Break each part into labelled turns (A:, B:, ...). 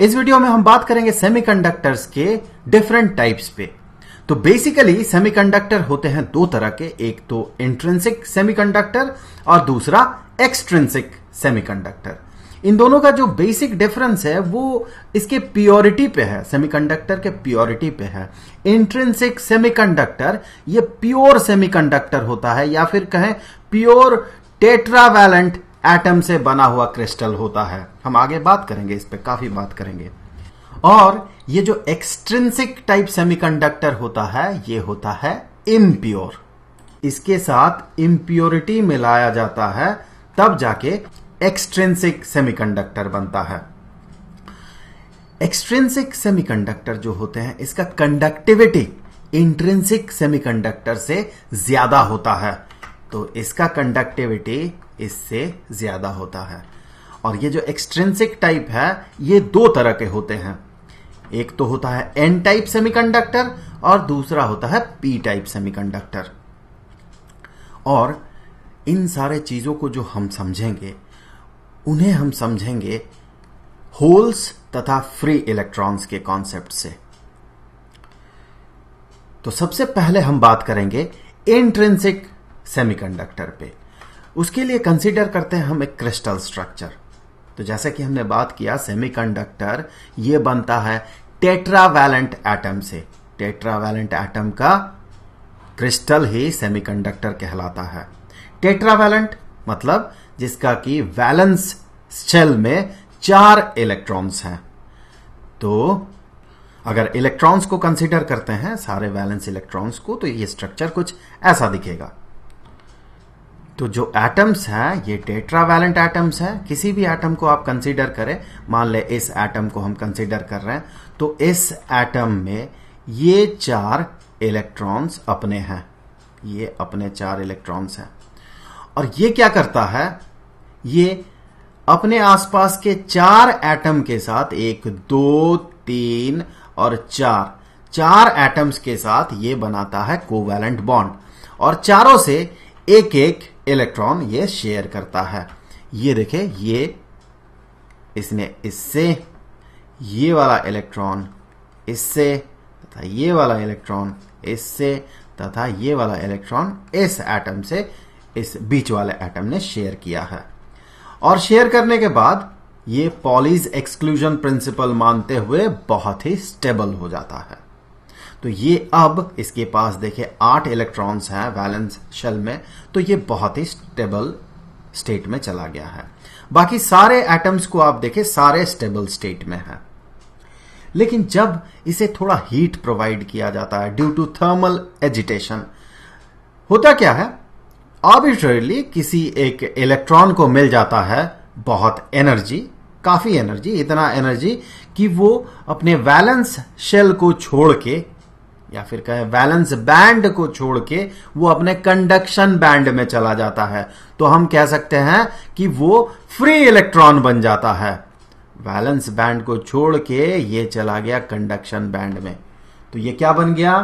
A: इस वीडियो में हम बात करेंगे सेमीकंडक्टर्स के डिफरेंट टाइप्स पे तो बेसिकली सेमीकंडक्टर होते हैं दो तरह के एक तो इंट्रेंसिक सेमीकंडक्टर और दूसरा एक्सट्रेंसिक सेमीकंडक्टर इन दोनों का जो बेसिक डिफरेंस है वो इसके प्योरिटी पे है सेमीकंडक्टर के प्योरिटी पे है इंट्रेंसिक सेमीकंडक्टर ये प्योर सेमीकंडक्टर होता है या फिर कहें प्योर टेट्रावैलेंट एटम से बना हुआ क्रिस्टल होता है हम आगे बात करेंगे इस पर काफी बात करेंगे और ये जो एक्सट्रिंसिक टाइप सेमीकंडक्टर होता है ये होता है इम्प्योर इसके साथ इम्प्योरिटी मिलाया जाता है तब जाके एक्सट्रेंसिक सेमीकंडक्टर बनता है एक्सट्रेंसिक सेमीकंडक्टर जो होते हैं इसका कंडक्टिविटी इंट्रेंसिक सेमीकंडक्टर से ज्यादा होता है तो इसका कंडक्टिविटी इससे ज्यादा होता है और ये जो एक्सट्रेंसिक टाइप है ये दो तरह के होते हैं एक तो होता है एन टाइप सेमीकंडक्टर और दूसरा होता है पी टाइप सेमीकंडक्टर और इन सारे चीजों को जो हम समझेंगे उन्हें हम समझेंगे होल्स तथा फ्री इलेक्ट्रॉन्स के कॉन्सेप्ट से तो सबसे पहले हम बात करेंगे इंट्रेंसिक सेमीकंडक्टर पे उसके लिए कंसीडर करते हैं हम एक क्रिस्टल स्ट्रक्चर तो जैसे कि हमने बात किया सेमीकंडक्टर ये बनता है टेट्रावैलेंट एटम से टेट्रावैलेंट एटम का क्रिस्टल ही सेमीकंडक्टर कहलाता है टेट्रावैलेंट मतलब जिसका कि वैलेंस शेल में चार इलेक्ट्रॉन्स हैं तो अगर इलेक्ट्रॉन्स को कंसीडर करते हैं सारे वैलेंस इलेक्ट्रॉन्स को तो ये स्ट्रक्चर कुछ ऐसा दिखेगा तो जो एटम्स हैं ये टेट्रावैलेंट एटम्स है किसी भी एटम को आप कंसीडर करें मान ले इस एटम को हम कंसीडर कर रहे हैं तो इस एटम में ये चार इलेक्ट्रॉन्स अपने हैं ये अपने चार इलेक्ट्रॉन्स हैं और ये क्या करता है ये अपने आसपास के चार एटम के साथ एक दो तीन और चार चार एटम्स के साथ ये बनाता है कोवैलेंट बॉन्ड और चारों से एक एक इलेक्ट्रॉन ये शेयर करता है ये देखे ये इसने इससे ये वाला इलेक्ट्रॉन इससे तथा ये वाला इलेक्ट्रॉन इससे तथा ये वाला इलेक्ट्रॉन इस एटम से इस बीच वाले एटम ने शेयर किया है और शेयर करने के बाद ये पॉलीज एक्सक्लूजन प्रिंसिपल मानते हुए बहुत ही स्टेबल हो जाता है तो ये अब इसके पास देखे आठ इलेक्ट्रॉन्स हैं वैलेंस शेल में तो ये बहुत ही स्टेबल स्टेट में चला गया है बाकी सारे एटम्स को आप देखे सारे स्टेबल स्टेट में है लेकिन जब इसे थोड़ा हीट प्रोवाइड किया जाता है ड्यू टू थर्मल एजिटेशन होता क्या है ऑबिटरली किसी एक इलेक्ट्रॉन को मिल जाता है बहुत एनर्जी काफी एनर्जी इतना एनर्जी कि वो अपने वैलेंस शेल को छोड़ के या फिर कहे वैलेंस बैंड को छोड़ के वो अपने कंडक्शन बैंड में चला जाता है तो हम कह सकते हैं कि वो फ्री इलेक्ट्रॉन बन जाता है वैलेंस बैंड को छोड़ के ये चला गया कंडक्शन बैंड में तो ये क्या बन गया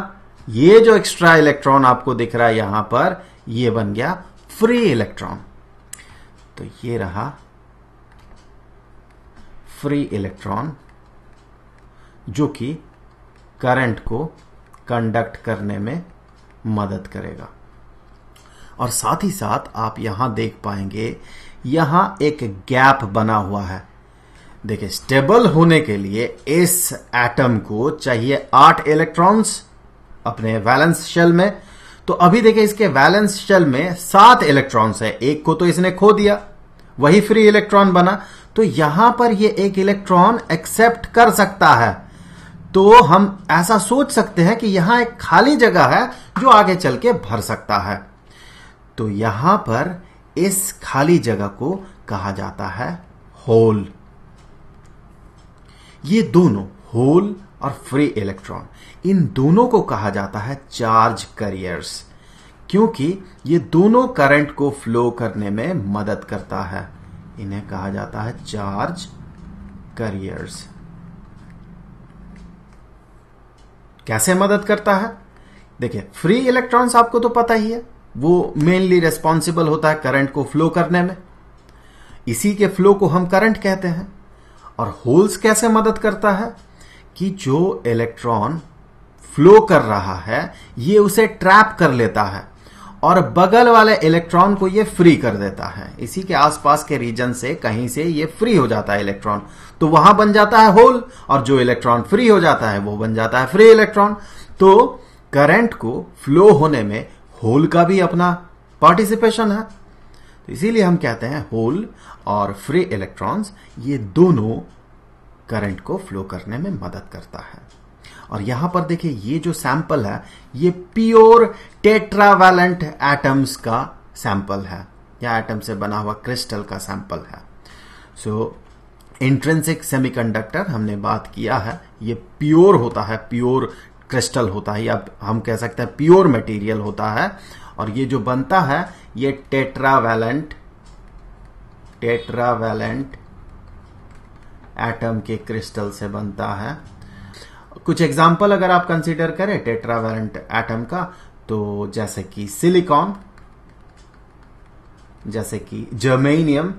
A: ये जो एक्स्ट्रा इलेक्ट्रॉन आपको दिख रहा है यहां पर ये बन गया फ्री इलेक्ट्रॉन तो ये रहा फ्री इलेक्ट्रॉन जो कि करंट को कंडक्ट करने में मदद करेगा और साथ ही साथ आप यहां देख पाएंगे यहां एक गैप बना हुआ है देखिए स्टेबल होने के लिए इस एटम को चाहिए आठ इलेक्ट्रॉन्स अपने वैलेंस शेल में तो अभी देखिए इसके वैलेंस शेल में सात इलेक्ट्रॉन्स है एक को तो इसने खो दिया वही फ्री इलेक्ट्रॉन बना तो यहां पर ये एक इलेक्ट्रॉन एक्सेप्ट कर सकता है तो हम ऐसा सोच सकते हैं कि यहां एक खाली जगह है जो आगे चल के भर सकता है तो यहां पर इस खाली जगह को कहा जाता है होल ये दोनों होल और फ्री इलेक्ट्रॉन इन दोनों को कहा जाता है चार्ज करियर्स क्योंकि ये दोनों करंट को फ्लो करने में मदद करता है इन्हें कहा जाता है चार्ज करियर्स कैसे मदद करता है देखिए फ्री इलेक्ट्रॉन्स आपको तो पता ही है वो मेनली रेस्पॉन्सिबल होता है करंट को फ्लो करने में इसी के फ्लो को हम करंट कहते हैं और होल्स कैसे मदद करता है कि जो इलेक्ट्रॉन फ्लो कर रहा है ये उसे ट्रैप कर लेता है और बगल वाले इलेक्ट्रॉन को ये फ्री कर देता है इसी के आसपास के रीजन से कहीं से ये फ्री हो जाता है इलेक्ट्रॉन तो वहां बन जाता है होल और जो इलेक्ट्रॉन फ्री हो जाता है वो बन जाता है फ्री इलेक्ट्रॉन तो करंट को फ्लो होने में होल का भी अपना पार्टिसिपेशन है तो इसीलिए हम कहते हैं होल और फ्री इलेक्ट्रॉन्स ये दोनों करंट को फ्लो करने में मदद करता है और यहां पर देखिए ये जो सैंपल है ये प्योर टेट्रावेलेंट एटम्स का सैंपल है या एटम से बना हुआ क्रिस्टल का सैंपल है सो so, इंट्रेंसिक सेमीकंडक्टर हमने बात किया है ये प्योर होता है प्योर क्रिस्टल होता है या हम कह सकते हैं प्योर मटेरियल होता है और ये जो बनता है ये टेट्रावेलेंट टेट्रावेलेंट एटम के क्रिस्टल से बनता है कुछ एग्जाम्पल अगर आप कंसिडर करें टेट्रावेलेंट एटम का तो जैसे कि सिलिकॉन जैसे कि जर्मेनियम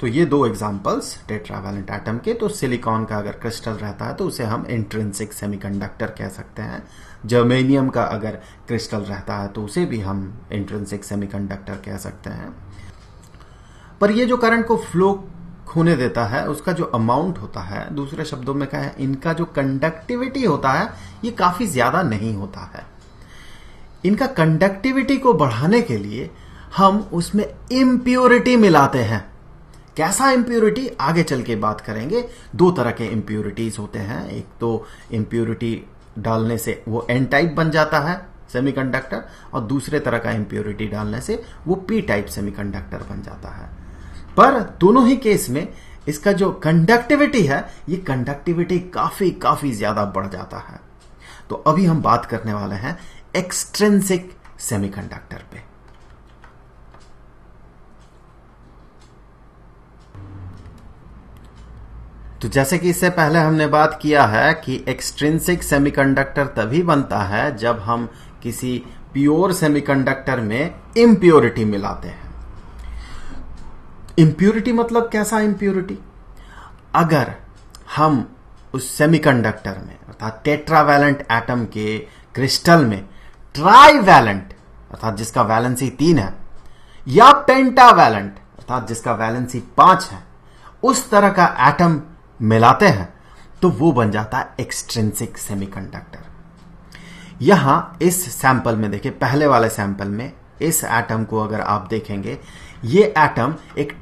A: तो ये दो एग्जांपल्स टेट्रावेलेंट एटम के तो सिलिकॉन का अगर क्रिस्टल रहता है तो उसे हम इंट्रेंसिक सेमीकंडक्टर कह सकते हैं जर्मेनियम का अगर क्रिस्टल रहता है तो उसे भी हम इंट्रेंसिक सेमीकंडक्टर कह सकते हैं पर ये जो करंट को फ्लो होने देता है उसका जो अमाउंट होता है दूसरे शब्दों में क्या है इनका जो कंडक्टिविटी होता है ये काफी ज्यादा नहीं होता है इनका कंडक्टिविटी को बढ़ाने के लिए हम उसमें इम्प्योरिटी मिलाते हैं कैसा इम्प्योरिटी आगे चल के बात करेंगे दो तरह के इम्प्योरिटीज होते हैं एक तो इम्प्योरिटी डालने से वो एन टाइप बन जाता है सेमीकंडक्टर और दूसरे तरह का इम्प्योरिटी डालने से वो पी टाइप सेमीकंडक्टर बन जाता है पर दोनों ही केस में इसका जो कंडक्टिविटी है ये कंडक्टिविटी काफी काफी ज्यादा बढ़ जाता है तो अभी हम बात करने वाले हैं एक्सट्रेंसिक सेमीकंडक्टर पे तो जैसे कि इससे पहले हमने बात किया है कि एक्सट्रेंसिक सेमीकंडक्टर तभी बनता है जब हम किसी प्योर सेमीकंडक्टर में इम्प्योरिटी मिलाते हैं इम्प्योरिटी मतलब कैसा इम्प्योरिटी अगर हम उस सेमीकंडक्टर में अर्थात टेट्रावैलेंट एटम के क्रिस्टल में ट्राईवैलेंट अर्थात जिसका वैलेंसी तीन है या पेंटावैलेंट अर्थात जिसका वैलेंसी पांच है उस तरह का एटम मिलाते हैं तो वो बन जाता है एक्सट्रेंसिक सेमीकंडक्टर यहां इस सैंपल में देखिए पहले वाले सैंपल में इस एटम को अगर आप देखेंगे ये एटम एक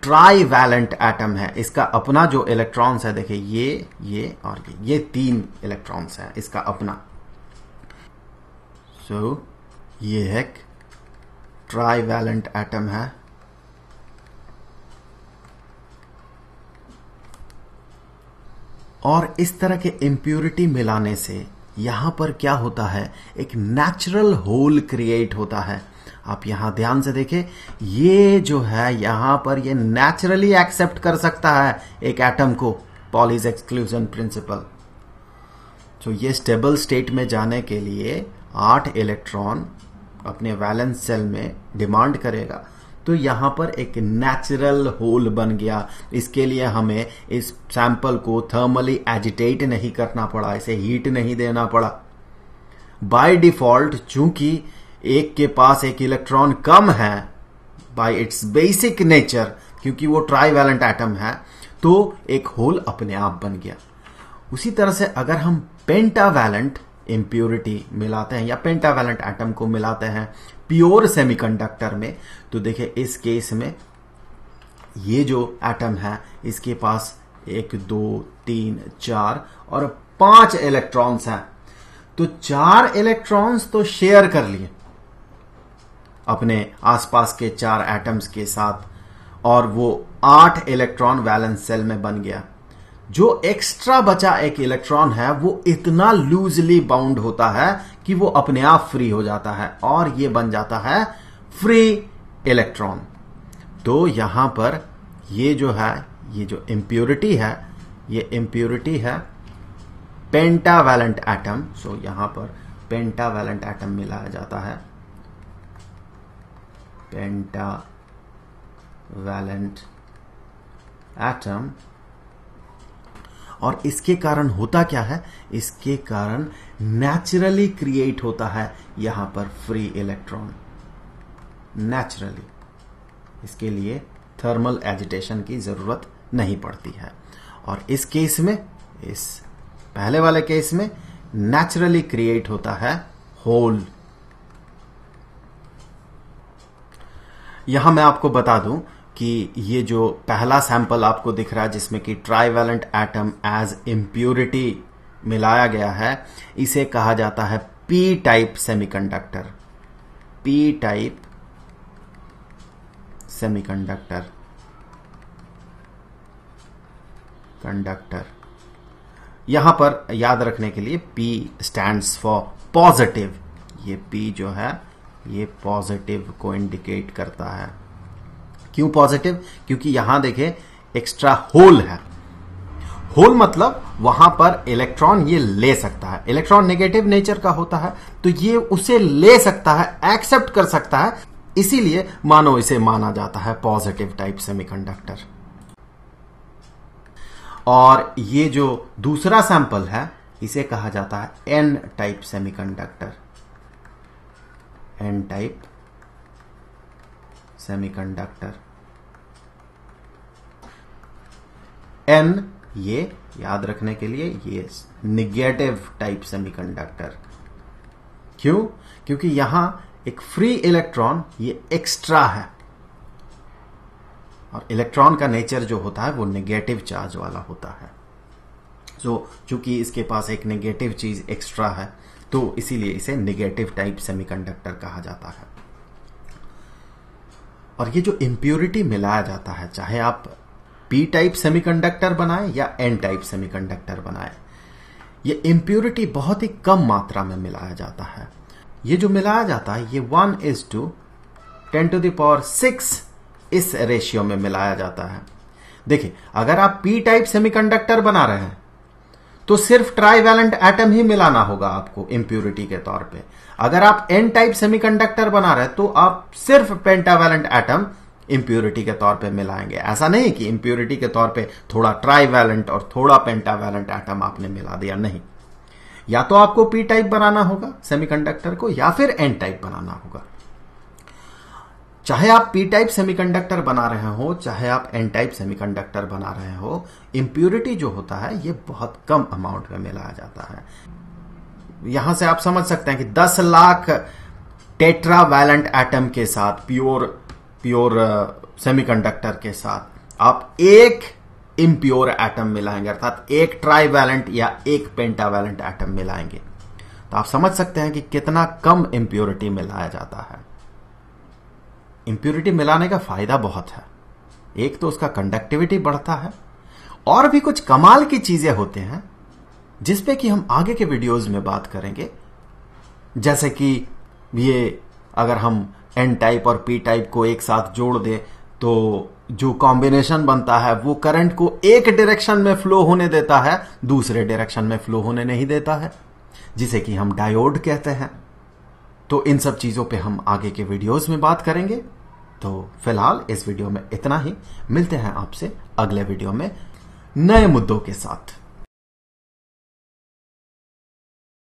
A: वैलेंट एटम है इसका अपना जो इलेक्ट्रॉन्स है देखिए ये ये और ये ये तीन इलेक्ट्रॉन्स है इसका अपना सो so, ये एक ट्राईवैलेंट एटम है और इस तरह के इंप्योरिटी मिलाने से यहां पर क्या होता है एक नेचुरल होल क्रिएट होता है आप यहां ध्यान से देखें ये जो है यहां पर ये नेचुरली एक्सेप्ट कर सकता है एक एटम को पॉलिज एक्सक्लूजन प्रिंसिपल तो ये स्टेबल स्टेट में जाने के लिए आठ इलेक्ट्रॉन अपने वैलेंस सेल में डिमांड करेगा तो यहां पर एक नेचुरल होल बन गया इसके लिए हमें इस सैंपल को थर्मली एजिटेट नहीं करना पड़ा इसे हीट नहीं देना पड़ा बाय डिफॉल्ट चूंकि एक के पास एक इलेक्ट्रॉन कम है बाय इट्स बेसिक नेचर क्योंकि वो ट्राईवैलेंट एटम है तो एक होल अपने आप बन गया उसी तरह से अगर हम पेंटावैलेंट इम्प्योरिटी मिलाते हैं या पेंटावैलेंट एटम को मिलाते हैं प्योर सेमीकंडक्टर में तो देखिये इस केस में ये जो एटम है इसके पास एक दो तीन चार और पांच इलेक्ट्रॉन्स हैं तो चार इलेक्ट्रॉन्स तो शेयर कर लिए अपने आसपास के चार एटम्स के साथ और वो आठ इलेक्ट्रॉन वैलेंस सेल में बन गया जो एक्स्ट्रा बचा एक इलेक्ट्रॉन है वो इतना लूजली बाउंड होता है कि वो अपने आप फ्री हो जाता है और ये बन जाता है फ्री इलेक्ट्रॉन तो यहां पर ये जो है ये जो इम्प्योरिटी है ये इम्प्योरिटी है पेंटावैलेंट एटम सो यहां पर पेंटावैलेंट एटम मिलाया जाता है पेंटावैलेंट एटम और इसके कारण होता क्या है इसके कारण नेचुरली क्रिएट होता है यहां पर फ्री इलेक्ट्रॉन नेचुरली इसके लिए थर्मल एजिटेशन की जरूरत नहीं पड़ती है और इस केस में इस पहले वाले केस में नेचुरली क्रिएट होता है होल यहां मैं आपको बता दूं कि ये जो पहला सैंपल आपको दिख रहा है जिसमें कि ट्राइवेलेंट एटम एज इम्प्योरिटी मिलाया गया है इसे कहा जाता है P type semiconductor P type semiconductor conductor यहां पर याद रखने के लिए पी स्टैंड्स फॉर पॉजिटिव ये पी जो है ये पॉजिटिव को इंडिकेट करता है क्यों पॉजिटिव क्योंकि यहां देखे एक्स्ट्रा होल है होल मतलब वहां पर इलेक्ट्रॉन ये ले सकता है इलेक्ट्रॉन नेगेटिव नेचर का होता है तो ये उसे ले सकता है एक्सेप्ट कर सकता है इसीलिए मानो इसे माना जाता है पॉजिटिव टाइप सेमीकंडक्टर और ये जो दूसरा सैंपल है इसे कहा जाता है N type semiconductor N type semiconductor N ये याद रखने के लिए ये निगेटिव टाइप सेमीकंडक्टर क्यों क्योंकि यहां एक फ्री इलेक्ट्रॉन ये एक्स्ट्रा है और इलेक्ट्रॉन का नेचर जो होता है वो नेगेटिव चार्ज वाला होता है सो so, चूंकि इसके पास एक नेगेटिव चीज एक्स्ट्रा है तो इसीलिए इसे निगेटिव टाइप सेमीकंडक्टर कहा जाता है और ये जो इम्प्योरिटी मिलाया जाता है चाहे आप पी टाइप सेमीकंडक्टर बनाए या एन टाइप सेमीकंडक्टर बनाए ये इम्प्योरिटी बहुत ही कम मात्रा में मिलाया जाता है ये जो मिलाया जाता है ये one is two ten two the power six इस रेशियो में मिलाया जाता है देखिए अगर आप पी टाइप सेमीकंडक्टर बना रहे हैं तो सिर्फ ट्राई वैलेंट एटम ही मिलाना होगा आपको इम्प्योरिटी के तौर पे अगर आप एन टाइप सेमीकंडक्टर बना रहे तो आप सिर्फ पेंटावैलेंट एटम इम्प्योरिटी के तौर पे मिलाएंगे ऐसा नहीं कि इम्प्योरिटी के तौर पे थोड़ा ट्राई वैलेंट और थोड़ा पेंटावैलेंट एटम आपने मिला दिया नहीं या तो आपको पी टाइप बनाना होगा सेमीकंडक्टर को या फिर एन टाइप बनाना होगा चाहे आप पी टाइप सेमीकंडक्टर बना रहे हो चाहे आप एन टाइप सेमीकंडक्टर बना रहे हो इम्प्योरिटी जो होता है ये बहुत कम अमाउंट में मिलाया जाता है यहां से आप समझ सकते हैं कि 10 लाख टेट्रा वैलेंट एटम के साथ प्योर प्योर सेमीकंडक्टर के साथ आप एक इम्प्योर एटम मिलाएंगे अर्थात एक ट्राई वैलेंट या एक पेंटा वैलेंट एटम मिलाएंगे तो आप समझ सकते हैं कि कितना कम इम्प्योरिटी मिलाया जाता है इम्प्योरिटी मिलाने का फायदा बहुत है एक तो उसका कंडक्टिविटी बढ़ता है और भी कुछ कमाल की चीजें होते हैं जिसपे कि हम आगे के वीडियोस में बात करेंगे जैसे कि ये अगर हम एन टाइप और पी टाइप को एक साथ जोड़ दें तो जो कॉम्बिनेशन बनता है वो करंट को एक डायरेक्शन में फ्लो होने देता है दूसरे डायरेक्शन में फ्लो होने नहीं देता है जिसे कि हम डायोड कहते हैं तो इन सब चीजों पे हम आगे के वीडियोस में बात करेंगे तो फिलहाल इस वीडियो में इतना ही मिलते हैं आपसे अगले वीडियो में नए मुद्दों के साथ